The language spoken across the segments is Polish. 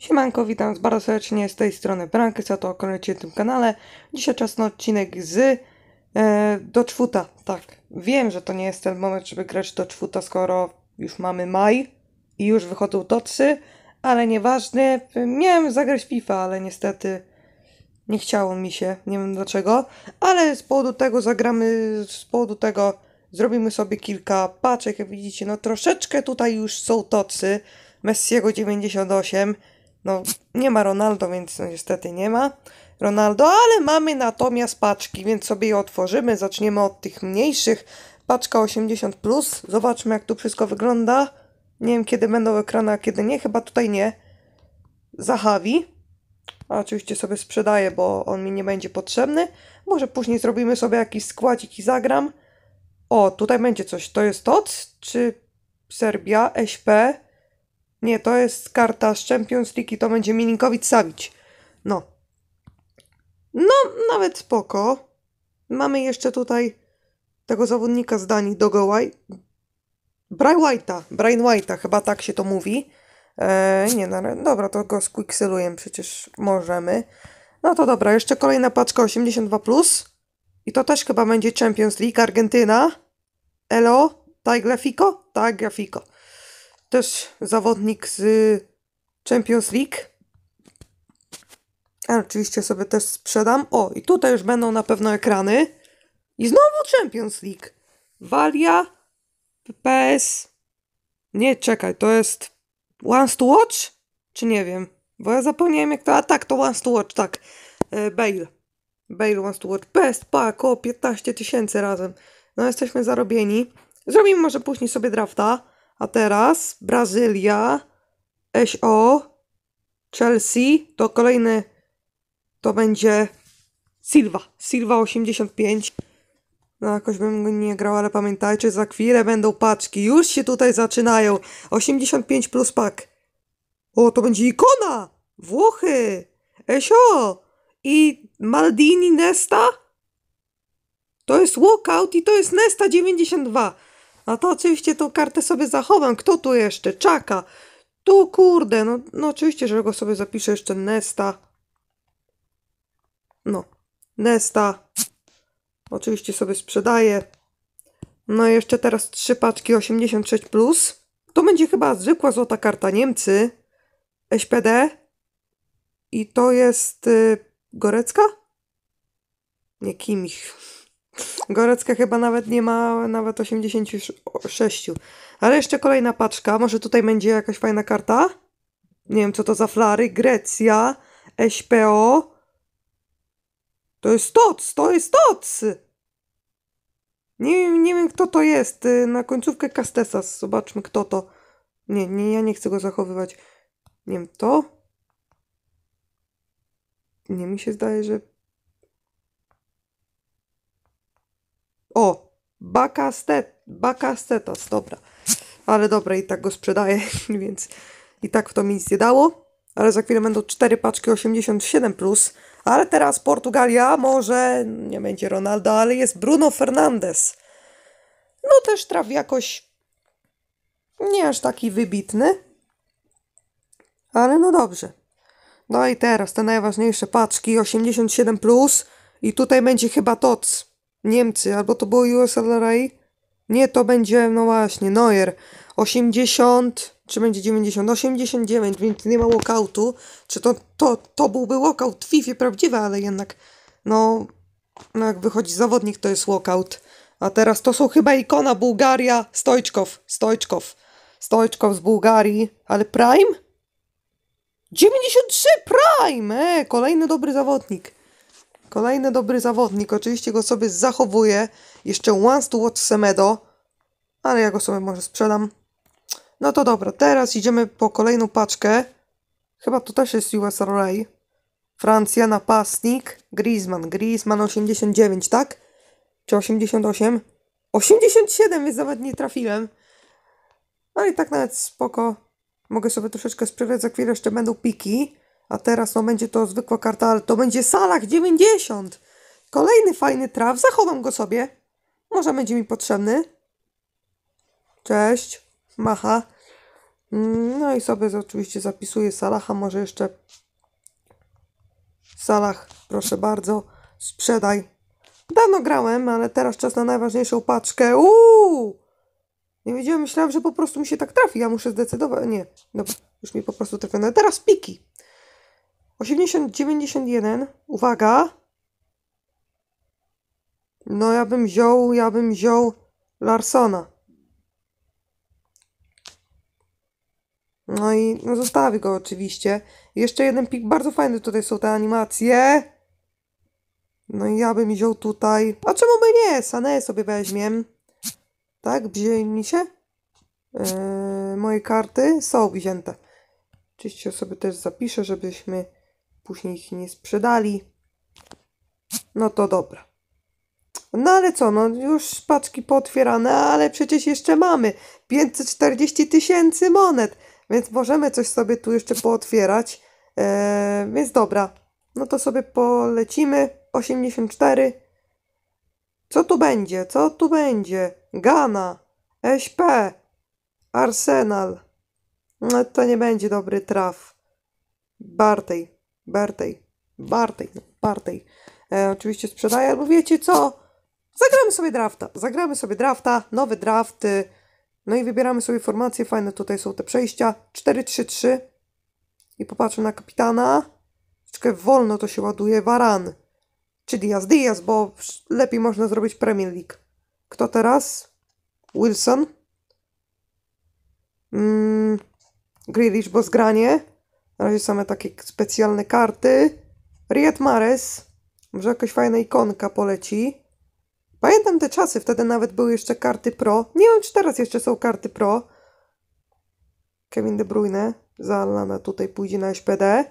Siemanko, witam bardzo serdecznie z tej strony Branky, co to okrążycie na tym kanale. Dzisiaj czas na odcinek z e, do czwuta, tak. Wiem, że to nie jest ten moment, żeby grać do czwuta, skoro już mamy maj i już wychodzą dotsy, ale nieważne, miałem zagrać FIFA, ale niestety nie chciało mi się, nie wiem dlaczego, ale z powodu tego zagramy, z powodu tego zrobimy sobie kilka paczek, jak widzicie, no troszeczkę tutaj już są tocy, Messiego 98, no, nie ma Ronaldo, więc no, niestety nie ma Ronaldo, ale mamy natomiast paczki, więc sobie je otworzymy. Zaczniemy od tych mniejszych. Paczka 80. Plus. Zobaczmy, jak tu wszystko wygląda. Nie wiem, kiedy będą ekrany, a kiedy nie. Chyba tutaj nie. Zachawi. A oczywiście sobie sprzedaję, bo on mi nie będzie potrzebny. Może później zrobimy sobie jakiś składzik i zagram. O, tutaj będzie coś. To jest TOC czy Serbia, SP. Nie, to jest karta z Champions League i to będzie Milinkowicz-Savic. No. No, nawet spoko. Mamy jeszcze tutaj tego zawodnika z Danii, Dogołaj. Brian White'a, Brian White'a, chyba tak się to mówi. Eee, nie, no, dobra, to go squixeluję, przecież możemy. No to dobra, jeszcze kolejna paczka 82+. Plus. I to też chyba będzie Champions League, Argentyna. Elo, tak grafiko? Tak grafiko też zawodnik z Champions League. A oczywiście sobie też sprzedam. O, i tutaj już będą na pewno ekrany. I znowu Champions League. Walia, PS. Nie, czekaj, to jest Once to Watch? Czy nie wiem? Bo ja zapomniałem jak to. A tak, to Once to Watch, tak. E, Bale. Bale Once to Watch. PS, pa, około 15 tysięcy razem. No, jesteśmy zarobieni. Zrobimy może później sobie drafta. A teraz Brazylia, SO, Chelsea, to kolejny to będzie Silva. Silva 85. No jakoś bym go nie grał, ale pamiętajcie, za chwilę będą paczki. Już się tutaj zaczynają. 85 plus pak. O, to będzie ikona! Włochy! Esio! I Maldini Nesta? To jest walkout i to jest Nesta 92. No to oczywiście tą kartę sobie zachowam. Kto tu jeszcze? Czaka. Tu kurde, no, no oczywiście, że go sobie zapiszę jeszcze Nesta. No, Nesta. Oczywiście sobie sprzedaję. No i jeszcze teraz trzy paczki 86+. Plus. To będzie chyba zwykła złota karta Niemcy. SPD. I to jest y, Gorecka? Nie, Kimich. Gorecka chyba nawet nie ma nawet 86. Ale jeszcze kolejna paczka. Może tutaj będzie jakaś fajna karta? Nie wiem, co to za flary. Grecja, SPO. To jest TOC! To jest TOC! Nie, nie wiem, kto to jest. Y, na końcówkę Castesas. Zobaczmy, kto to. Nie, nie, ja nie chcę go zachowywać. Nie wiem, to? Nie, mi się zdaje, że O, bakastet, bakastetas, dobra. Ale dobra, i tak go sprzedaję, więc i tak w to mi nic nie dało. Ale za chwilę będą cztery paczki 87+, plus, ale teraz Portugalia może, nie będzie Ronaldo, ale jest Bruno Fernandes. No też trafi jakoś nie aż taki wybitny, ale no dobrze. No i teraz te najważniejsze paczki 87+, plus, i tutaj będzie chyba TOC. Niemcy, albo to było USLRA. Nie, to będzie, no właśnie, Neuer. 80, czy będzie 90? 89, więc nie ma walkoutu. Czy to, to, to byłby walkout w FIFA prawdziwy, ale jednak, no, no, jak wychodzi zawodnik, to jest walkout. A teraz to są chyba ikona Bułgaria, Stojczkow, Stojczkow. Stojczkow z Bułgarii, ale Prime? 93 Prime! E, kolejny dobry zawodnik. Kolejny dobry zawodnik. Oczywiście go sobie zachowuję. Jeszcze once to watch Semedo. Ale ja go sobie może sprzedam. No to dobra, teraz idziemy po kolejną paczkę. Chyba to też jest USRA. Francja, napastnik. Griezmann. Griezmann 89, tak? Czy 88? 87, więc nawet nie trafiłem. Ale no i tak nawet spoko. Mogę sobie troszeczkę sprzedać, za chwilę jeszcze będą piki. A teraz no będzie to zwykła karta, ale to będzie Salah 90. Kolejny fajny traf. Zachowam go sobie. Może będzie mi potrzebny. Cześć. Macha. Mm, no i sobie oczywiście zapisuję Salaha. Może jeszcze Salah, proszę bardzo. Sprzedaj. Dawno grałem, ale teraz czas na najważniejszą paczkę. Uuu! Nie wiedziałem, myślałam, że po prostu mi się tak trafi. Ja muszę zdecydować. Nie, dobra, już mi po prostu trafiono. Teraz piki. 80, 91. Uwaga. No ja bym wziął, ja bym wziął Larsona. No i no go oczywiście. Jeszcze jeden pik, bardzo fajny tutaj są te animacje. No i ja bym wziął tutaj... A czemu by nie? Sané sobie weźmiem. Tak, wzięli mi się? Yy, moje karty są wzięte. Oczywiście sobie też zapiszę, żebyśmy później ich nie sprzedali. No to dobra. No ale co, no już paczki potwierane, ale przecież jeszcze mamy 540 tysięcy monet, więc możemy coś sobie tu jeszcze pootwierać. Eee, więc dobra, no to sobie polecimy. 84. Co tu będzie? Co tu będzie? Gana, SP, Arsenal. No to nie będzie dobry traf. Bartej. Bartej. Bartej, no, Bartej. E, oczywiście sprzedaję, albo wiecie co? Zagramy sobie drafta. Zagramy sobie drafta, nowe drafty. No i wybieramy sobie formacje Fajne tutaj są te przejścia. 4-3-3. I popatrzę na kapitana. Troszeczkę wolno to się ładuje. Waran. Czy Diaz? Diaz, bo lepiej można zrobić Premier League. Kto teraz? Wilson. Mm, Grealish, bo zgranie. Na razie same takie specjalne karty. Rietmares Mares. Może jakaś fajna ikonka poleci. Pamiętam te czasy, wtedy nawet były jeszcze karty pro. Nie wiem, czy teraz jeszcze są karty pro. Kevin De Bruyne za Alana tutaj pójdzie na SPD.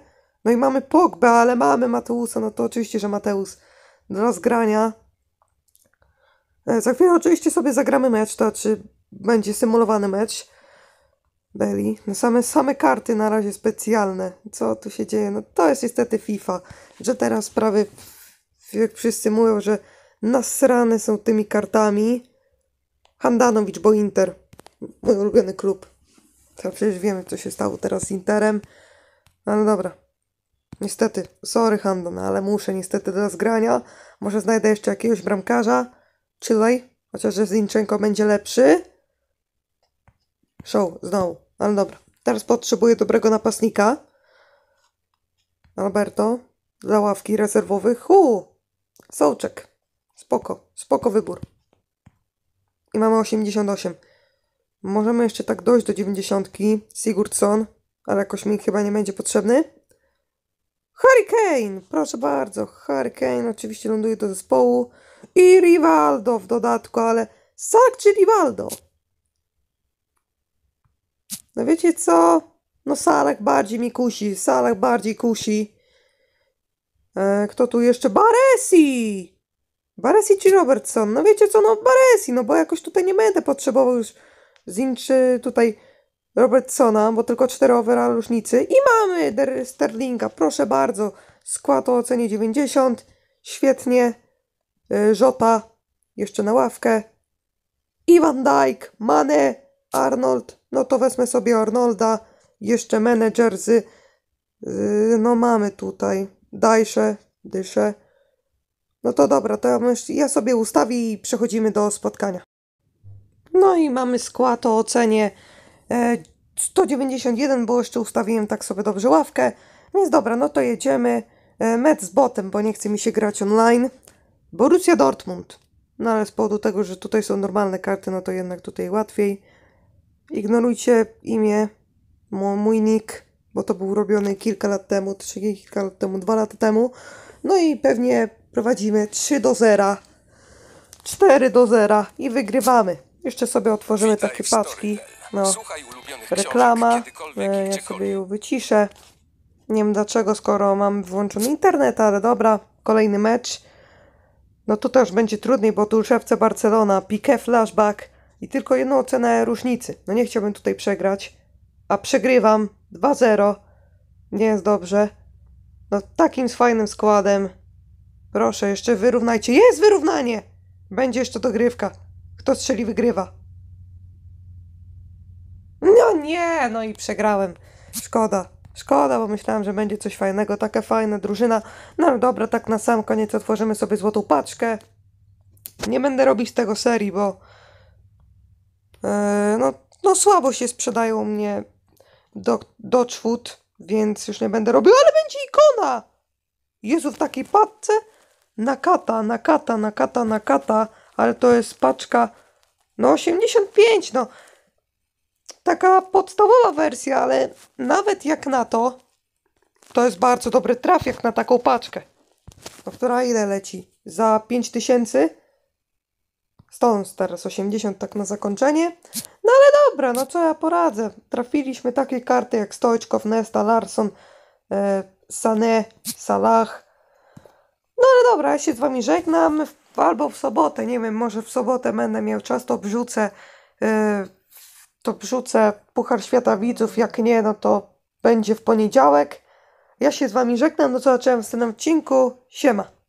No i mamy Pogba, ale mamy Mateusa. No to oczywiście, że Mateus do rozgrania. E, za chwilę oczywiście sobie zagramy mecz, to czy znaczy, będzie symulowany mecz. Beli. No same, same karty na razie specjalne. Co tu się dzieje? No to jest niestety FIFA, że teraz prawie jak wszyscy mówią, że nasrane są tymi kartami. Handanowicz, bo Inter. Mój ulubiony klub. To przecież wiemy, co się stało teraz z Interem. Ale no, no dobra. Niestety, sorry Handan, ale muszę niestety do zgrania. Może znajdę jeszcze jakiegoś bramkarza. Czyli, chociaż że Zinchenko będzie lepszy. Show, znowu. No ale dobra. Teraz potrzebuję dobrego napastnika. Alberto. Dla ławki rezerwowych. Hu! Sołczek. Spoko. Spoko wybór. I mamy 88. Możemy jeszcze tak dojść do 90. Sigurdsson. Ale jakoś mi chyba nie będzie potrzebny. Hurricane! Proszę bardzo. Hurricane oczywiście ląduje do zespołu. I Rivaldo w dodatku, ale... Sark czy Rivaldo? No wiecie co? No Sarek bardziej mi kusi, Sarek bardziej kusi. E, kto tu jeszcze? Baresi! Baresi czy Robertson? No wiecie co? No Baresi, no bo jakoś tutaj nie będę potrzebował już zinczy tutaj Robertsona, bo tylko cztery overall różnicy. I mamy Der Sterlinga, proszę bardzo. Skład o ocenie 90. Świetnie. Żota e, jeszcze na ławkę. Iwan Dyk Dijk, Mane, Arnold, no to wezmę sobie Arnolda, jeszcze menedżer Yy, no mamy tutaj, Dajsze, Dysze. No to dobra, to ja, ja sobie ustawię i przechodzimy do spotkania. No i mamy skład o ocenie 191, e, bo jeszcze ustawiłem tak sobie dobrze ławkę. Więc dobra, no to jedziemy. E, Met z botem, bo nie chce mi się grać online. Borussia Dortmund. No ale z powodu tego, że tutaj są normalne karty, no to jednak tutaj łatwiej. Ignorujcie imię, mój nick, bo to był robiony kilka lat temu, trzy kilka lat temu, dwa lata temu. No i pewnie prowadzimy 3 do 0, 4 do 0 i wygrywamy. Jeszcze sobie otworzymy Witaj takie paczki. No, reklama. E, ja sobie ją wyciszę. Nie wiem dlaczego, skoro mam włączony internet, ale dobra. Kolejny mecz. No to też będzie trudniej, bo tu już Barcelona, Pique flashback i tylko jedną ocenę różnicy. No nie chciałbym tutaj przegrać, a przegrywam 2-0. Nie jest dobrze. No takim z fajnym składem. Proszę, jeszcze wyrównajcie. Jest wyrównanie! Będzie jeszcze dogrywka. Kto strzeli, wygrywa. No nie, no i przegrałem. Szkoda. Szkoda, bo myślałem, że będzie coś fajnego. Taka fajna drużyna. No dobra, tak na sam koniec otworzymy sobie złotą paczkę. Nie będę robić tego serii, bo E, no, no słabo się sprzedają mnie do, do czwód, więc już nie będę robił, ale będzie ikona! Jezu, w takiej paczce na kata na kata ale to jest paczka no 85, no taka podstawowa wersja, ale nawet jak na to, to jest bardzo dobry traf jak na taką paczkę. No która ile leci? Za 5000? Stone teraz 80 tak na zakończenie. No ale dobra, no co ja poradzę. Trafiliśmy takie karty jak Stoiczkow, Nesta, Larson, e, Sané, Salah. No ale dobra, ja się z wami żegnam. Albo w sobotę, nie wiem, może w sobotę będę miał czas, to wrzucę, e, to wrzucę Puchar Świata Widzów. Jak nie, no to będzie w poniedziałek. Ja się z wami żegnam, no co zacząłem w tym odcinku. Siema.